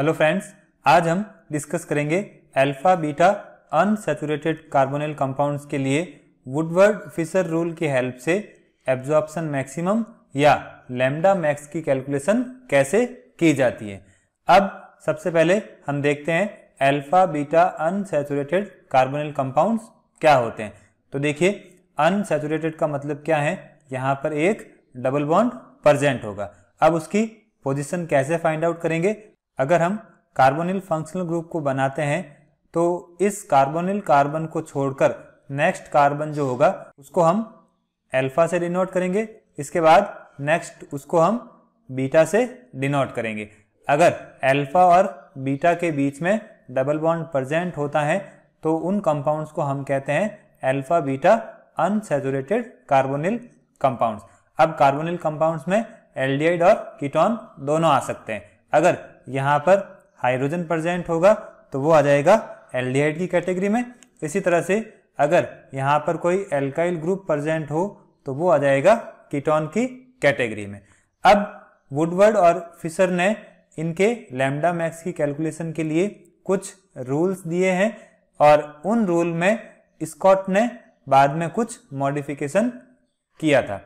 hello friends आज हम discuss करेंगे alpha beta unsaturated carbonyl compounds के लिए वुडवर्ड फिशर रूल की हेल्प से एब्जॉर्प्शन मैक्सिमम या लेमडा मैक्स की कैलकुलेशन कैसे की जाती है अब सबसे पहले हम देखते हैं alpha beta unsaturated carbonyl compounds क्या होते हैं तो देखिए अनसेचुरेटेड का मतलब क्या है यहाँ पर एक डबल बॉन्ड प्रजेंट होगा अब उसकी पोजिशन कैसे फाइंड आउट करेंगे अगर हम कार्बोनिल फंक्शनल ग्रुप को बनाते हैं तो इस कार्बोनिल कार्बन को छोड़कर नेक्स्ट कार्बन जो होगा उसको हम अल्फा से डिनोट करेंगे इसके बाद नेक्स्ट उसको हम बीटा से डिनोट करेंगे अगर अल्फा और बीटा के बीच में डबल बॉन्ड प्रजेंट होता है तो उन कंपाउंड्स को हम कहते हैं alpha beta unsaturated carbonyl compounds अब कार्बोनिल कंपाउंड्स में एल्डिहाइड और कीटोन दोनों आ सकते हैं अगर यहाँ पर हाइड्रोजन प्रजेंट होगा तो वो आ जाएगा एल्डिहाइड की कैटेगरी में इसी तरह से अगर यहाँ पर कोई एल्काइल ग्रुप प्रजेंट हो तो वो आ जाएगा कीटोन की कैटेगरी में अब वुडवर्ड और फिशर ने इनके लैम्डा मैक्स की कैलकुलेशन के लिए कुछ रूल्स दिए हैं और उन रूल में स्कॉट ने बाद में कुछ मॉडिफिकेशन किया था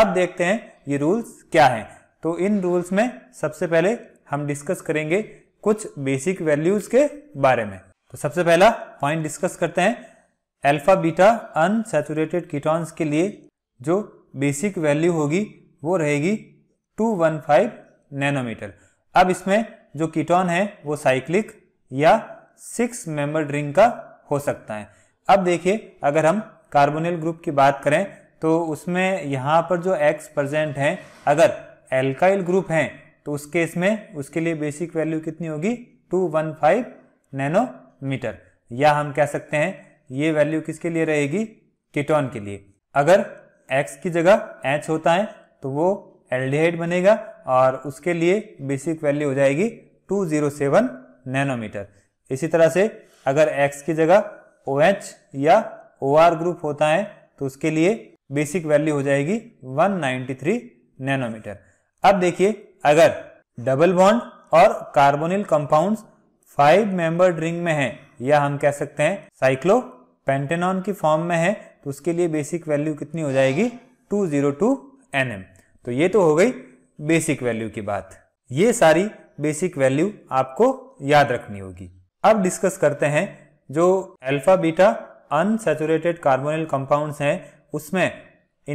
अब देखते हैं ये रूल्स क्या हैं तो इन रूल्स में सबसे पहले हम डिस्कस करेंगे कुछ बेसिक वैल्यूज के बारे में तो सबसे पहला पॉइंट डिस्कस करते हैं अल्फा बीटा अनसेचुरेटेड कीटॉन्स के लिए जो बेसिक वैल्यू होगी वो रहेगी 215 नैनोमीटर अब इसमें जो कीटॉन है वो साइक्लिक या सिक्स मेंबर रिंग का हो सकता है अब देखिए अगर हम कार्बोनिल ग्रुप की बात करें तो उसमें यहाँ पर जो एक्स प्रजेंट हैं अगर एल्काइल ग्रुप हैं तो उस केस में उसके लिए बेसिक वैल्यू कितनी होगी 215 नैनोमीटर या हम कह सकते हैं ये वैल्यू किसके लिए रहेगी कीटोन के लिए अगर एक्स की जगह एच होता है तो वो एल्डिहाइड बनेगा और उसके लिए बेसिक वैल्यू हो जाएगी 207 नैनोमीटर इसी तरह से अगर एक्स की जगह ओ OH या ओ ग्रुप होता है तो उसके लिए बेसिक वैल्यू हो जाएगी 193 नैनोमीटर अब देखिए अगर डबल बॉन्ड और carbonyl compounds five member ring में है या हम कह सकते हैं साइक्लो पेंटेनॉन की फॉर्म में है तो उसके लिए बेसिक वैल्यू कितनी हो जाएगी 202 जीरो तो ये तो हो गई बेसिक वैल्यू की बात ये सारी बेसिक वैल्यू आपको याद रखनी होगी अब डिस्कस करते हैं जो alpha beta unsaturated carbonyl compounds हैं उसमें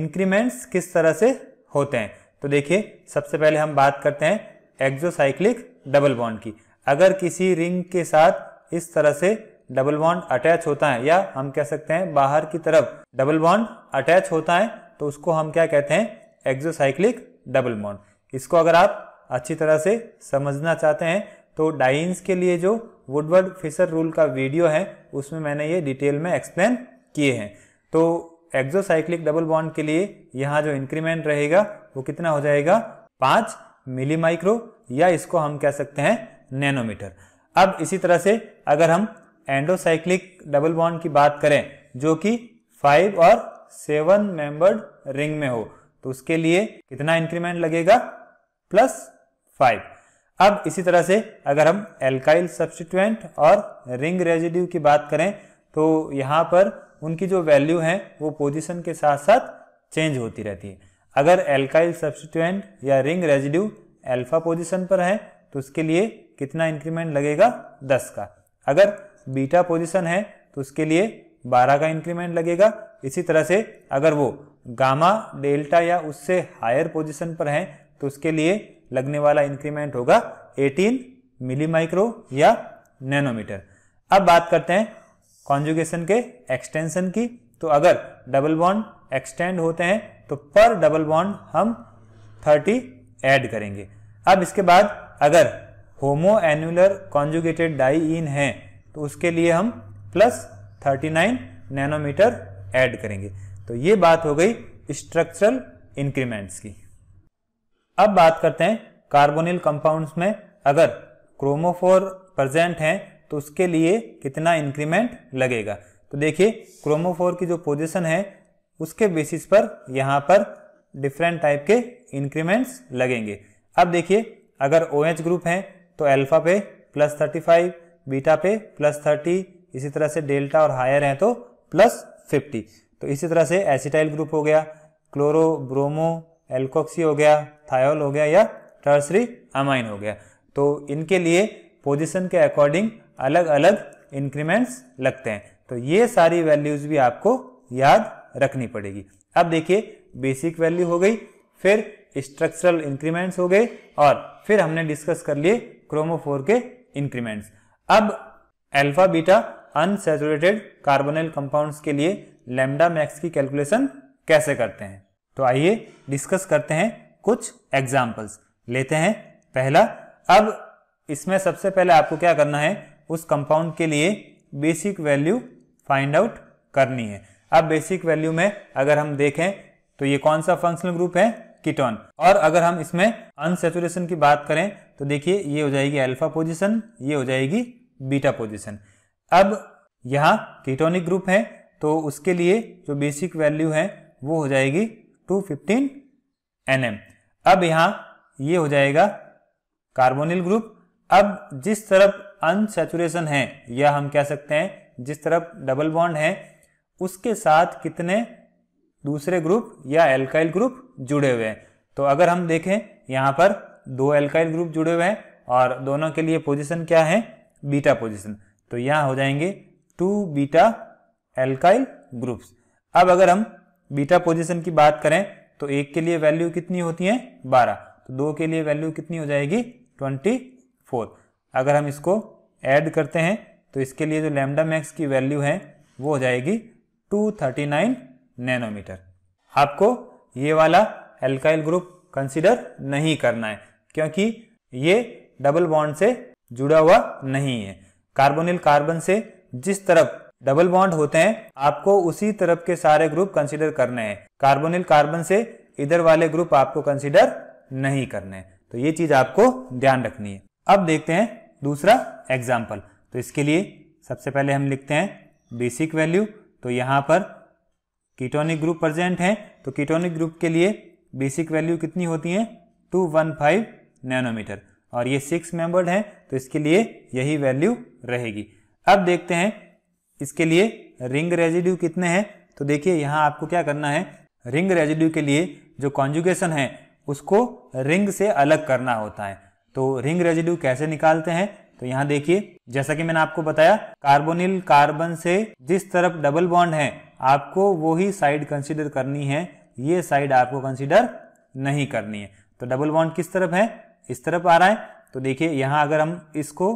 इंक्रीमेंट्स किस तरह से होते हैं तो देखिए सबसे पहले हम बात करते हैं एक्जोसाइक्लिक डबल बॉन्ड की अगर किसी रिंग के साथ इस तरह से डबल बॉन्ड अटैच होता है या हम कह सकते हैं बाहर की तरफ डबल बॉन्ड अटैच होता है तो उसको हम क्या कहते हैं एक्जोसाइक्लिक डबल बॉन्ड इसको अगर आप अच्छी तरह से समझना चाहते हैं तो डाइंस के लिए जो वुडवर्ड फिशर रूल का वीडियो है उसमें मैंने ये डिटेल में एक्सप्लेन किए हैं तो एक्जोसाइक्लिक डबल बॉन्ड के लिए यहाँ जो इंक्रीमेंट रहेगा वो कितना हो जाएगा पांच मिली माइक्रो या इसको हम कह सकते हैं नैनोमीटर अब इसी तरह से अगर हम एंडोसाइक्लिक डबल बॉन्ड की बात करें जो कि फाइव और सेवन मेंबर्ड रिंग में हो तो उसके लिए कितना इंक्रीमेंट लगेगा प्लस फाइव अब इसी तरह से अगर हम एल्काइल सब्सिटेंट और रिंग रेजिड्यू की बात करें तो यहाँ पर उनकी जो वैल्यू है वो पोजिशन के साथ साथ चेंज होती रहती है अगर एल्काइल सब्सटीट्यूएंट या रिंग रेजिड्यू एल्फा पोजिशन पर है तो उसके लिए कितना इंक्रीमेंट लगेगा 10 का अगर बीटा पोजिशन है तो उसके लिए 12 का इंक्रीमेंट लगेगा इसी तरह से अगर वो गामा डेल्टा या उससे हायर पोजिशन पर है तो उसके लिए लगने वाला इंक्रीमेंट होगा एटीन मिली माइक्रो या नैनोमीटर अब बात करते हैं कॉन्जुगेशन के एक्सटेंशन की तो अगर डबल बॉन्ड एक्सटेंड होते हैं तो पर डबल बॉन्ड हम 30 ऐड करेंगे अब इसके बाद अगर homo annular conjugated diene है तो उसके लिए हम प्लस 39 नैनोमीटर ऐड करेंगे तो ये बात हो गई स्ट्रक्चरल इंक्रीमेंट्स की अब बात करते हैं कार्बोनिल कंपाउंड्स में अगर क्रोमोफोर प्रेजेंट हैं तो उसके लिए कितना इंक्रीमेंट लगेगा तो देखिए क्रोमोफोर की जो पोजीशन है उसके बेसिस पर यहाँ पर डिफरेंट टाइप के इंक्रीमेंट्स लगेंगे अब देखिए अगर ओ OH ग्रुप है तो अल्फा पे प्लस थर्टी फाइव बीटा पे प्लस थर्टी इसी तरह से डेल्टा और हायर हैं तो प्लस फिफ्टी तो इसी तरह से एसिटाइल ग्रुप हो गया क्लोरो ब्रोमो एल्कोक्सी हो गया थायोल हो गया या टर्सरी अमाइन हो गया तो इनके लिए पोजिशन के अकॉर्डिंग अलग अलग इंक्रीमेंट्स लगते हैं तो ये सारी वैल्यूज भी आपको याद रखनी पड़ेगी अब देखिए बेसिक वैल्यू हो गई फिर स्ट्रक्चरल इंक्रीमेंट्स हो गए और फिर हमने डिस्कस कर लिए क्रोमोफोर के इंक्रीमेंट्स अब alpha beta unsaturated carbonyl compounds के लिए लेमडा मैक्स की कैलकुलेशन कैसे करते हैं तो आइए डिस्कस करते हैं कुछ एग्जाम्पल्स लेते हैं पहला अब इसमें सबसे पहले आपको क्या करना है उस कंपाउंड के लिए बेसिक वैल्यू फाइंड आउट करनी है अब बेसिक वैल्यू में अगर हम देखें तो ये कौन सा फंक्शनल ग्रुप है कीटोन और अगर हम इसमें अनसेचुरेशन की बात करें तो देखिए ये हो जाएगी अल्फा पोजिशन ये हो जाएगी बीटा पोजिशन अब यहाँ कीटोनिक ग्रुप है तो उसके लिए जो बेसिक वैल्यू है वो हो जाएगी 215 फिफ्टीन एन अब यहाँ ये हो जाएगा कार्बोनिल ग्रुप अब जिस तरफ अनसेचुरेशन है या हम कह सकते हैं जिस तरफ डबल बॉन्ड है उसके साथ कितने दूसरे ग्रुप या एल्काइल ग्रुप जुड़े हुए हैं तो अगर हम देखें यहाँ पर दो एल्काइल ग्रुप जुड़े हुए हैं और दोनों के लिए पोजिशन क्या है बीटा पोजिशन तो यहाँ हो जाएंगे टू बीटा एल्काइल ग्रुप्स अब अगर हम बीटा पोजिशन की बात करें तो एक के लिए वैल्यू कितनी होती है बारह तो दो के लिए वैल्यू कितनी हो जाएगी ट्वेंटी फोर अगर हम इसको ऐड करते हैं तो इसके लिए जो लैमडा मैक्स की वैल्यू है वो हो जाएगी 239 नैनोमीटर आपको ये वाला एल्काइल ग्रुप कंसिडर नहीं करना है क्योंकि ये डबल बॉन्ड से जुड़ा हुआ नहीं है कार्बोनिल कार्बन से जिस तरफ डबल बॉन्ड होते हैं आपको उसी तरफ के सारे ग्रुप कंसिडर करने हैं कार्बोनिल कार्बन से इधर वाले ग्रुप आपको कंसिडर नहीं करने हैं तो ये चीज आपको ध्यान रखनी है अब देखते हैं दूसरा एग्जाम्पल तो इसके लिए सबसे पहले हम लिखते हैं बेसिक वैल्यू तो यहाँ पर कीटोनिक ग्रुप प्रेजेंट है तो कीटोनिक ग्रुप के लिए बेसिक वैल्यू कितनी होती है टू वन फाइव नैनोमीटर और ये सिक्स मेंबर्ड है तो इसके लिए यही वैल्यू रहेगी अब देखते हैं इसके लिए रिंग रेजिड्यू कितने हैं तो देखिए यहाँ आपको क्या करना है रिंग रेजिड्यू के लिए जो कॉन्जुगेशन है उसको रिंग से अलग करना होता है तो रिंग रेजिड्यू कैसे निकालते हैं तो यहाँ देखिए जैसा कि मैंने आपको बताया कार्बोनिल कार्बन से जिस तरफ डबल बॉन्ड है आपको वो ही साइड कंसिडर करनी है ये साइड आपको कंसिडर नहीं करनी है तो डबल बॉन्ड किस तरफ है इस तरफ आ रहा है तो देखिए यहाँ अगर हम इसको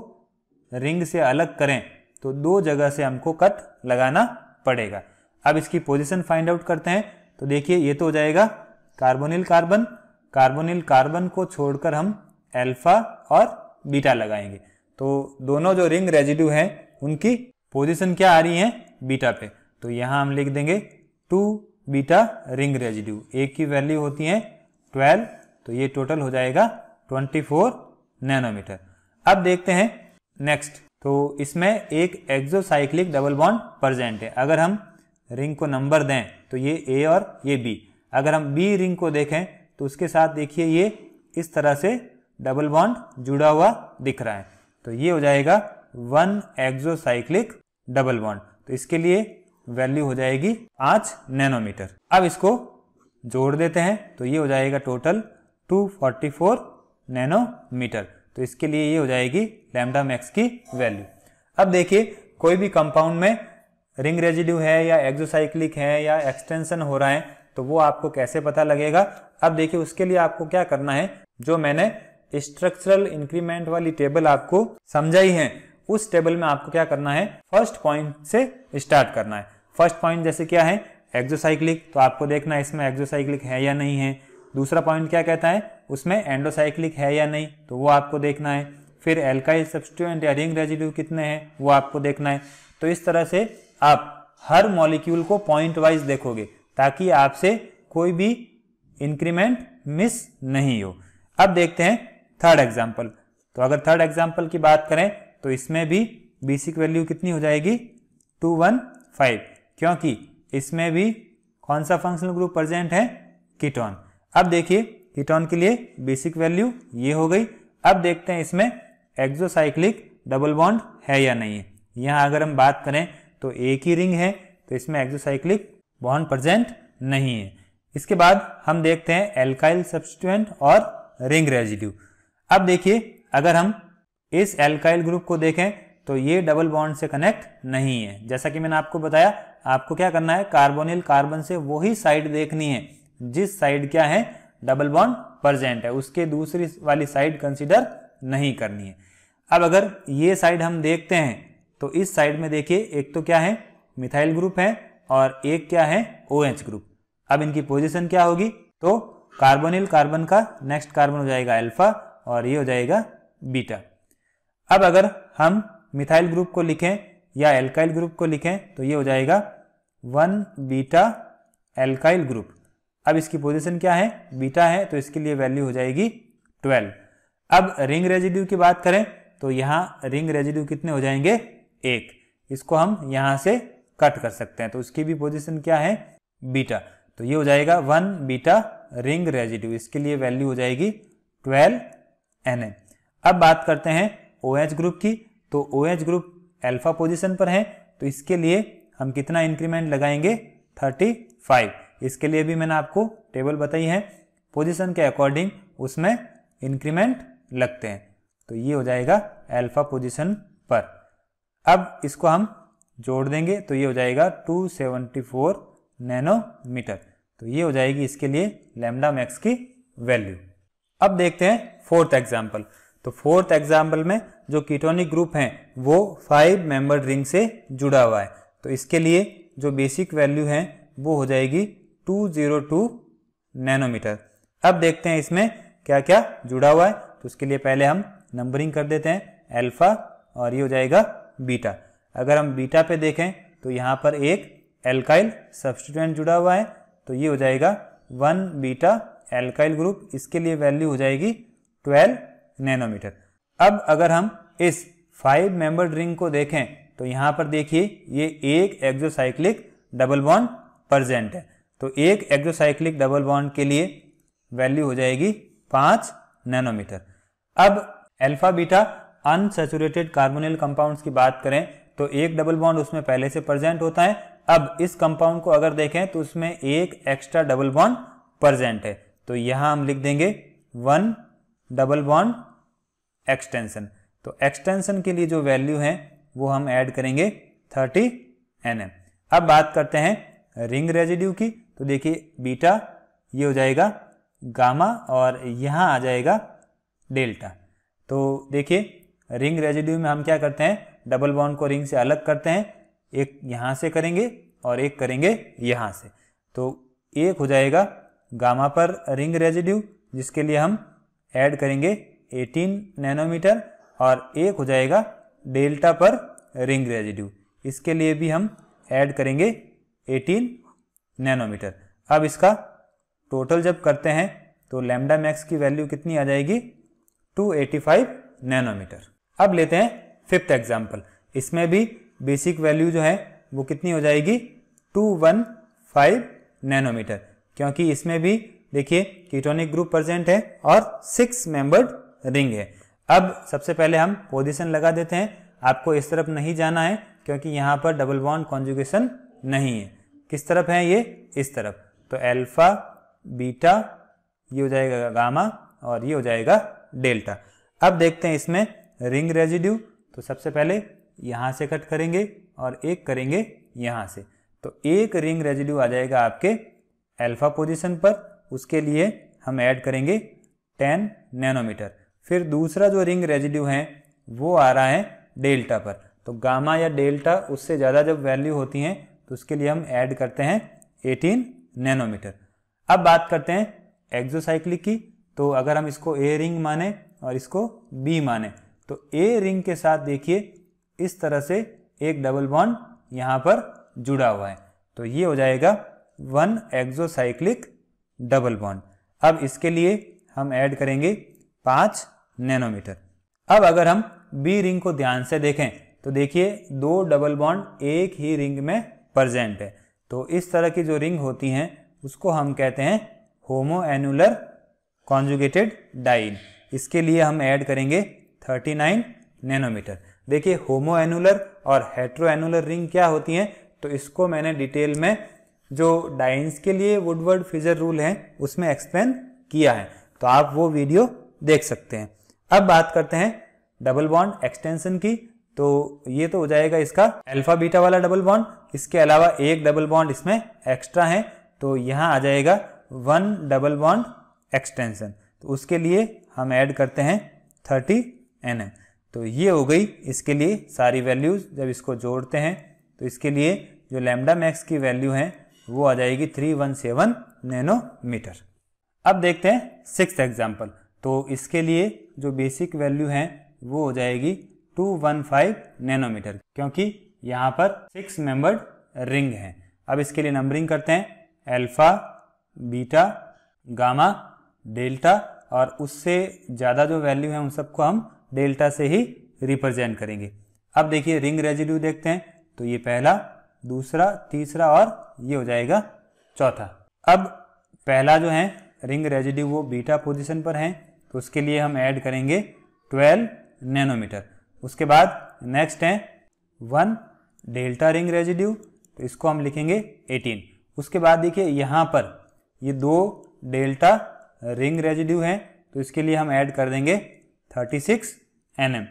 रिंग से अलग करें तो दो जगह से हमको कट लगाना पड़ेगा अब इसकी पोजिशन फाइंड आउट करते हैं तो देखिए ये तो हो जाएगा कार्बोनिल कार्बन कार्बोनिल कार्बन को छोड़कर हम अल्फा और बीटा लगाएंगे तो दोनों जो रिंग रेजिड्यू हैं उनकी पोजीशन क्या आ रही है बीटा पे तो यहाँ हम लिख देंगे टू बीटा रिंग रेजिड्यू एक की वैल्यू होती है ट्वेल्व तो ये टोटल हो जाएगा ट्वेंटी फोर नैनोमीटर अब देखते हैं नेक्स्ट तो इसमें एक एक्जोसाइक्लिक डबल बॉन्ड प्रजेंट है अगर हम रिंग को नंबर दें तो ये ए और ये बी अगर हम बी रिंग को देखें तो उसके साथ देखिए ये इस तरह से डबल बॉन्ड जुड़ा हुआ दिख रहा है तो ये हो जाएगा वन एक्सोसाइक्लिक डबल बॉन्ड तो इसके लिए वैल्यू हो जाएगी पांच नैनोमीटर अब इसको जोड़ देते हैं तो ये हो जाएगा टोटल 244 नैनोमीटर तो इसके लिए ये हो जाएगी लैमडा मैक्स की वैल्यू अब देखिए कोई भी कंपाउंड में रिंग रेजिड्यू है या एक्सोसाइक्लिक है या एक्सटेंशन हो रहा है तो वो आपको कैसे पता लगेगा अब देखिए उसके लिए आपको क्या करना है जो मैंने स्ट्रक्चरल इंक्रीमेंट वाली टेबल आपको समझाई है उस टेबल में आपको क्या करना है फर्स्ट पॉइंट से स्टार्ट करना है फर्स्ट पॉइंट जैसे क्या है एक्जोसाइक्लिक तो आपको देखना है इसमें एक्जोसाइक्लिक है या नहीं है दूसरा पॉइंट क्या कहता है उसमें एंडोसाइक्लिक है या नहीं तो वो आपको देखना है फिर एल्काइल सब्सटीट्यूएंट या रिंग रेजिड्यू कितने हैं वो आपको देखना है तो इस तरह से आप हर मॉलिक्यूल को पॉइंट वाइज देखोगे ताकि आपसे कोई भी इंक्रीमेंट मिस नहीं हो अब देखते हैं थर्ड एग्जाम्पल तो अगर थर्ड एग्जाम्पल की बात करें तो इसमें भी बेसिक वैल्यू कितनी हो जाएगी टू वन फाइव क्योंकि इसमें भी कौन सा फंक्शनल ग्रुप प्रेजेंट है कीटोन अब देखिए कीटोन के लिए बेसिक वैल्यू ये हो गई अब देखते हैं इसमें एक्जोसाइक्लिक डबल बॉन्ड है या नहीं है यहाँ अगर हम बात करें तो एक ही रिंग है तो इसमें एक्जोसाइक्लिक बॉन्ड प्रेजेंट नहीं है इसके बाद हम देखते हैं एल्काइल सब्सटीट्यूएंट और रिंग रेजिड्यू अब देखिए अगर हम इस एल्काइल ग्रुप को देखें तो ये डबल बॉन्ड से कनेक्ट नहीं है जैसा कि मैंने आपको बताया आपको क्या करना है कार्बोनिल कार्बन से वही साइड देखनी है जिस साइड क्या है डबल बॉन्ड प्रजेंट है उसके दूसरी वाली साइड कंसिडर नहीं करनी है अब अगर ये साइड हम देखते हैं तो इस साइड में देखिए एक तो क्या है मिथाइल ग्रुप है और एक क्या है ओ OH ग्रुप अब इनकी पोजीशन क्या होगी तो कार्बोनिल कार्बन का नेक्स्ट कार्बन हो जाएगा अल्फा और ये हो जाएगा बीटा अब अगर हम मिथाइल ग्रुप को लिखें या एल्काइल ग्रुप को लिखें तो ये हो जाएगा वन बीटा एल्काइल ग्रुप अब इसकी पोजीशन क्या है बीटा है तो इसके लिए वैल्यू हो जाएगी ट्वेल्व अब रिंग रेजिड्यू की बात करें तो यहाँ रिंग रेजिड्यू कितने हो जाएंगे एक इसको हम यहाँ से कट कर सकते हैं तो उसकी भी पोजिशन क्या है बीटा तो ये हो जाएगा वन बीटा रिंग रेजिड्यू इसके लिए वैल्यू हो जाएगी ट्वेल्व एन अब बात करते हैं ओ OH ग्रुप की तो O OH group alpha position पर है तो इसके लिए हम कितना इंक्रीमेंट लगाएंगे 35 इसके लिए भी मैंने आपको टेबल बताई है पोजीशन के अकॉर्डिंग उसमें इंक्रीमेंट लगते हैं तो ये हो जाएगा अल्फा पोजीशन पर अब इसको हम जोड़ देंगे तो ये हो जाएगा 274 नैनोमीटर तो ये हो जाएगी इसके लिए लेमडा मैक्स की वैल्यू अब देखते हैं फोर्थ एग्जाम्पल तो फोर्थ एग्जाम्पल में जो कीटोनिक ग्रुप है वो फाइव मेंबर रिंग से जुड़ा हुआ है तो इसके लिए जो बेसिक वैल्यू है वो हो जाएगी 202 नैनोमीटर अब देखते हैं इसमें क्या क्या जुड़ा हुआ है तो उसके लिए पहले हम नंबरिंग कर देते हैं अल्फा और ये हो जाएगा बीटा अगर हम बीटा पे देखें तो यहाँ पर एक एल्काइल सब्सटीट्यूएंट जुड़ा हुआ है तो ये हो जाएगा वन बीटा एल्काइल ग्रुप इसके लिए वैल्यू हो जाएगी 12 नैनोमीटर अब अगर हम इस फाइव मेंबर रिंग को देखें तो यहाँ पर देखिए ये एक एक्जोसाइक्लिक डबल बॉन्ड प्रजेंट है तो एक एक्जोसाइक्लिक डबल बॉन्ड के लिए वैल्यू हो जाएगी पाँच नैनोमीटर अब alpha beta unsaturated carbonyl compounds की बात करें तो एक डबल बॉन्ड उसमें पहले से प्रजेंट होता है अब इस कंपाउंड को अगर देखें तो उसमें एक एक्स्ट्रा डबल बॉन्ड प्रजेंट है तो यहां हम लिख देंगे वन डबल वन एक्सटेंशन तो एक्सटेंशन के लिए जो वैल्यू है वो हम ऐड करेंगे थर्टी एन अब बात करते हैं रिंग रेजिड्यू की तो देखिए बीटा ये हो जाएगा गामा और यहां आ जाएगा डेल्टा तो देखिए रिंग रेजिड्यू में हम क्या करते हैं डबल बॉन्ड को रिंग से अलग करते हैं एक यहां से करेंगे और एक करेंगे यहां से तो एक हो जाएगा गामा पर रिंग रेजिड्यू जिसके लिए हम ऐड करेंगे 18 नैनोमीटर और एक हो जाएगा डेल्टा पर रिंग रेजिड्यू इसके लिए भी हम ऐड करेंगे 18 नैनोमीटर अब इसका टोटल जब करते हैं तो लैम्डा मैक्स की वैल्यू कितनी आ जाएगी 285 नैनोमीटर अब लेते हैं फिफ्थ एग्जाम्पल इसमें भी बेसिक वैल्यू जो है वो कितनी हो जाएगी 215 नैनोमीटर क्योंकि इसमें भी देखिए कीटोनिक ग्रुप प्रेजेंट है और सिक्स मेंबर्ड रिंग है अब सबसे पहले हम पोजिशन लगा देते हैं आपको इस तरफ नहीं जाना है क्योंकि यहाँ पर डबल बॉन्ड कॉन्जुगेशन नहीं है किस तरफ है ये इस तरफ तो एल्फा बीटा ये हो जाएगा गामा और ये हो जाएगा डेल्टा अब देखते हैं इसमें रिंग रेजिड्यू तो सबसे पहले यहाँ से कट करेंगे और एक करेंगे यहाँ से तो एक रिंग रेजिड्यू आ जाएगा आपके अल्फा पोजीशन पर उसके लिए हम ऐड करेंगे 10 नैनोमीटर फिर दूसरा जो रिंग रेजिड्यू है वो आ रहा है डेल्टा पर तो गामा या डेल्टा उससे ज़्यादा जब वैल्यू होती हैं तो उसके लिए हम ऐड करते हैं 18 नैनोमीटर अब बात करते हैं एक्जोसाइक्लिक की तो अगर हम इसको ए रिंग माने और इसको बी माने तो ए रिंग के साथ देखिए इस तरह से एक डबल बॉन्ड यहाँ पर जुड़ा हुआ है तो ये हो जाएगा वन एक्जोसाइक्लिक डबल बॉन्ड अब इसके लिए हम ऐड करेंगे पाँच नैनोमीटर अब अगर हम बी रिंग को ध्यान से देखें तो देखिए दो डबल बॉन्ड एक ही रिंग में प्रजेंट है तो इस तरह की जो रिंग होती हैं उसको हम कहते हैं होमो एनुलर कॉन्जुगेटेड डाइन इसके लिए हम ऐड करेंगे 39 नैनोमीटर देखिए होमो एनुलर और हेट्रो एनुलर रिंग क्या होती हैं तो इसको मैंने डिटेल में जो डाइंस के लिए वुडवर्ड फिजर रूल है उसमें एक्सप्लेन किया है तो आप वो वीडियो देख सकते हैं अब बात करते हैं डबल बॉन्ड एक्सटेंशन की तो ये तो हो जाएगा इसका अल्फा बीटा वाला डबल बॉन्ड इसके अलावा एक डबल बॉन्ड इसमें एक्स्ट्रा है तो यहाँ आ जाएगा वन डबल बॉन्ड एक्सटेंशन तो उसके लिए हम ऐड करते हैं थर्टी एन एम तो ये हो गई इसके लिए सारी वैल्यूज़ जब इसको जोड़ते हैं तो इसके लिए जो लेमडा मैक्स की वैल्यू है वो आ जाएगी थ्री वन सेवन नैनोमीटर अब देखते हैं सिक्स एग्जाम्पल तो इसके लिए जो बेसिक वैल्यू है वो हो जाएगी टू वन फाइव नैनोमीटर क्योंकि यहाँ पर सिक्स मेंबर्ड रिंग है अब इसके लिए नंबरिंग करते हैं अल्फा बीटा गामा डेल्टा और उससे ज़्यादा जो वैल्यू है उन सबको हम डेल्टा से ही रिप्रेजेंट करेंगे अब देखिए रिंग रेजिड्यू देखते हैं तो ये पहला दूसरा तीसरा और ये हो जाएगा चौथा अब पहला जो है रिंग रेजिडी वो बीटा पोजिशन पर है तो उसके लिए हम ऐड करेंगे 12 नैनोमीटर उसके बाद नेक्स्ट है वन डेल्टा रिंग रेजिड्यू तो इसको हम लिखेंगे 18 उसके बाद देखिए यहाँ पर ये दो डेल्टा रिंग रेजिड्यू हैं तो इसके लिए हम ऐड कर देंगे 36 एनएम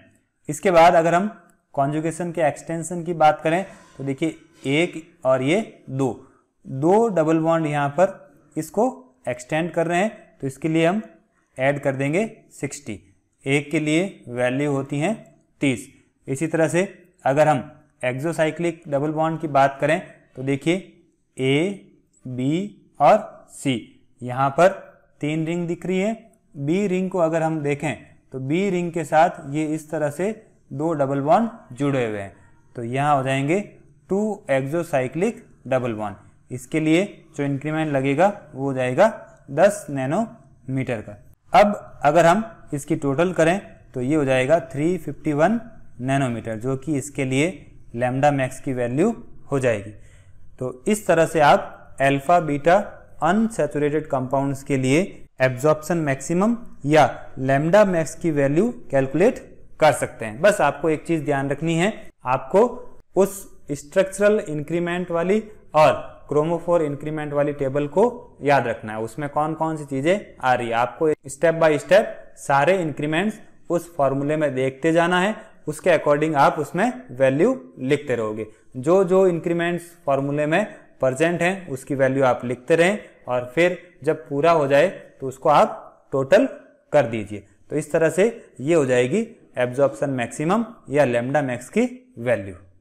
इसके बाद अगर हम कॉन्जुगेशन के एक्सटेंशन की बात करें तो देखिए एक और ये दो दो डबल बॉन्ड यहाँ पर इसको एक्सटेंड कर रहे हैं तो इसके लिए हम ऐड कर देंगे 60 एक के लिए वैल्यू होती हैं 30 इसी तरह से अगर हम एक्जोसाइक्लिक डबल बॉन्ड की बात करें तो देखिए ए बी और सी यहाँ पर तीन रिंग दिख रही है बी रिंग को अगर हम देखें तो बी रिंग के साथ ये इस तरह से दो डबल बॉन्ड जुड़े हुए हैं तो यहाँ हो जाएंगे टू एक्जोसाइक्लिक डबल बॉन्ड इसके लिए जो इंक्रीमेंट लगेगा वो हो जाएगा 10 नैनोमीटर का अब अगर हम इसकी टोटल करें तो ये हो जाएगा 351 नैनोमीटर जो कि इसके लिए लैम्डा मैक्स की वैल्यू हो जाएगी तो इस तरह से आप अल्फा बीटा अनसेचुरेटेड कंपाउंड्स के लिए एब्जॉर्प्शन मैक्सिमम या लैम्डा मैक्स की वैल्यू कैलकुलेट कर सकते हैं बस आपको एक चीज ध्यान रखनी है आपको उस स्ट्रक्चरल इंक्रीमेंट वाली और क्रोमोफोर इंक्रीमेंट वाली टेबल को याद रखना है उसमें कौन कौन सी चीजें आ रही है आपको स्टेप बाय स्टेप सारे इंक्रीमेंट्स उस फॉर्मूले में देखते जाना है उसके अकॉर्डिंग आप उसमें वैल्यू लिखते रहोगे जो जो इंक्रीमेंट्स फॉर्मूले में प्रजेंट हैं उसकी वैल्यू आप लिखते रहें और फिर जब पूरा हो जाए तो उसको आप टोटल कर दीजिए तो इस तरह से ये हो जाएगी एब्जॉर्प्शन मैक्सिमम या लेमडा मैक्स की वैल्यू